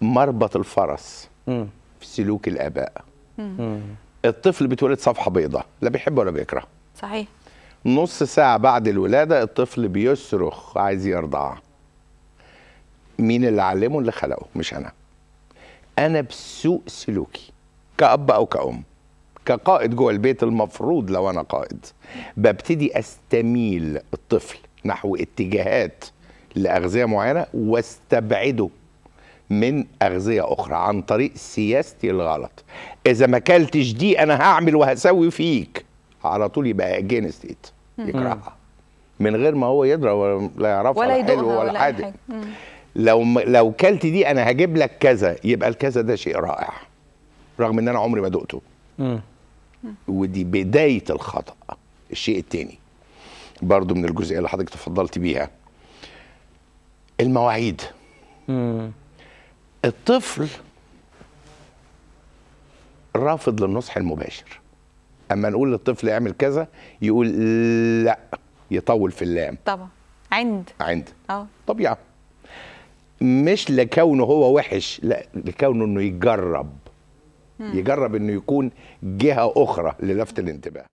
مربط الفرس في سلوك الاباء الطفل بيتولد صفحه بيضاء لا بيحب ولا بيكره صحيح نص ساعه بعد الولاده الطفل بيصرخ عايز يرضع مين اللي علمه اللي خلقه مش انا انا بسوء سلوكي كاب او كأم كقائد جوه البيت المفروض لو انا قائد ببتدي استميل الطفل نحو اتجاهات لاغذيه معينه واستبعده من أغذية أخرى عن طريق سياستي الغلط إذا ما كلتش دي أنا هعمل وهسوي فيك على طول يبقى أجينستيت إيت يكرهها من غير ما هو يدرى ولا يعرفها ولا حلو ولا, ولا حاجة لو لو كلت دي أنا هجيب لك كذا يبقى الكذا ده شيء رائع رغم إن أنا عمري ما دقته ودي بداية الخطأ الشيء الثاني برضو من الجزئية اللي حضرتك تفضلت بيها المواعيد الطفل رافض للنصح المباشر اما نقول للطفل اعمل كذا يقول لا يطول في اللام طبعا عند عند اه طبيعه مش لكونه هو وحش لا لكونه انه يجرب مم. يجرب انه يكون جهه اخرى للفت الانتباه